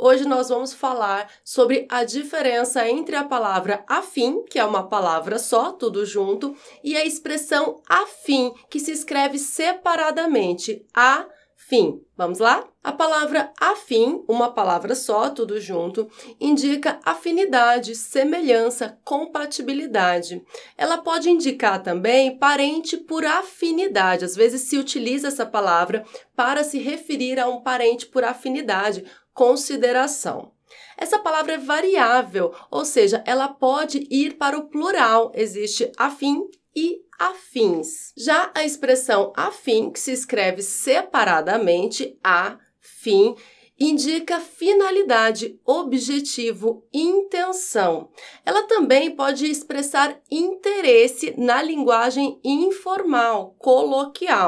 Hoje nós vamos falar sobre a diferença entre a palavra afim, que é uma palavra só, tudo junto, e a expressão afim, que se escreve separadamente, a fim. Vamos lá? A palavra afim, uma palavra só, tudo junto, indica afinidade, semelhança, compatibilidade. Ela pode indicar também parente por afinidade. Às vezes se utiliza essa palavra para se referir a um parente por afinidade, consideração. Essa palavra é variável, ou seja, ela pode ir para o plural. Existe afim e afins. Já a expressão afim, que se escreve separadamente, afim, indica finalidade, objetivo, intenção. Ela também pode expressar interesse na linguagem informal, coloquial.